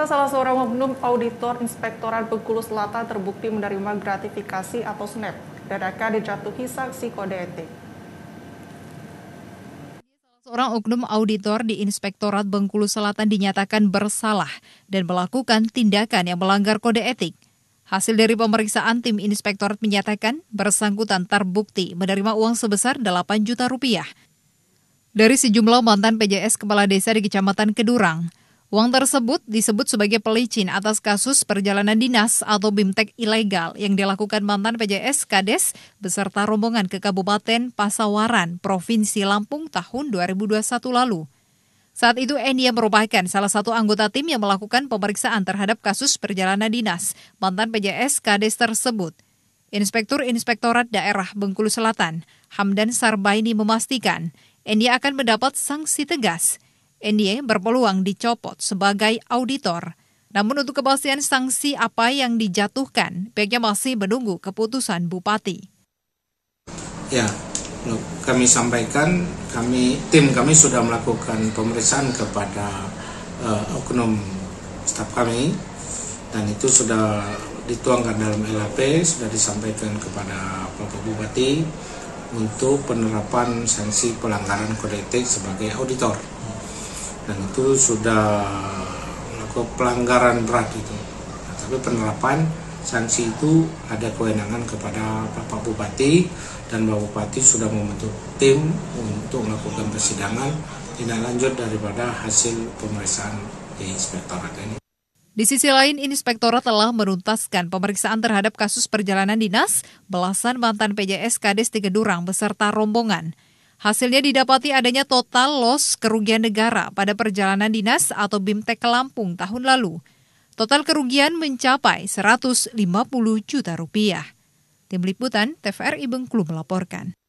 Salah seorang oknum auditor Inspektorat Bengkulu Selatan terbukti menerima gratifikasi atau SNAP dan akan dijatuhi sanksi kode etik. Seorang oknum auditor di Inspektorat Bengkulu Selatan dinyatakan bersalah dan melakukan tindakan yang melanggar kode etik. Hasil dari pemeriksaan tim inspektorat menyatakan bersangkutan terbukti menerima uang sebesar 8 juta rupiah dari sejumlah mantan PJS Kepala Desa di Kecamatan Kedurang. Uang tersebut disebut sebagai pelicin atas kasus perjalanan dinas atau BIMTEK ilegal yang dilakukan mantan PJS Kades beserta rombongan ke Kabupaten Pasawaran, Provinsi Lampung tahun 2021 lalu. Saat itu Enia merupakan salah satu anggota tim yang melakukan pemeriksaan terhadap kasus perjalanan dinas mantan PJS Kades tersebut. Inspektur Inspektorat Daerah Bengkulu Selatan, Hamdan Sarbaini memastikan Enia akan mendapat sanksi tegas – NDA berpeluang dicopot sebagai auditor. Namun untuk kepastian sanksi apa yang dijatuhkan, pihaknya masih menunggu keputusan Bupati. Ya, kami sampaikan, kami tim kami sudah melakukan pemeriksaan kepada uh, oknum staf kami dan itu sudah dituangkan dalam LAP sudah disampaikan kepada Bapak Bupati untuk penerapan sanksi pelanggaran kode etik sebagai auditor dan itu sudah melakukan pelanggaran berat itu nah, tapi penerapan sanksi itu ada kewenangan kepada Bapak Bupati dan Bapak Bupati sudah membentuk tim untuk melakukan persidangan tindak lanjut daripada hasil pemeriksaan di inspektorat ini. Di sisi lain, Inspektorat telah menuntaskan pemeriksaan terhadap kasus perjalanan dinas belasan mantan PJS Kades Tiga Durang beserta rombongan. Hasilnya didapati adanya total loss kerugian negara pada perjalanan dinas atau BIMTEK ke Lampung tahun lalu. Total kerugian mencapai 150 juta rupiah. Tim Liputan TVRI Bengkulu melaporkan.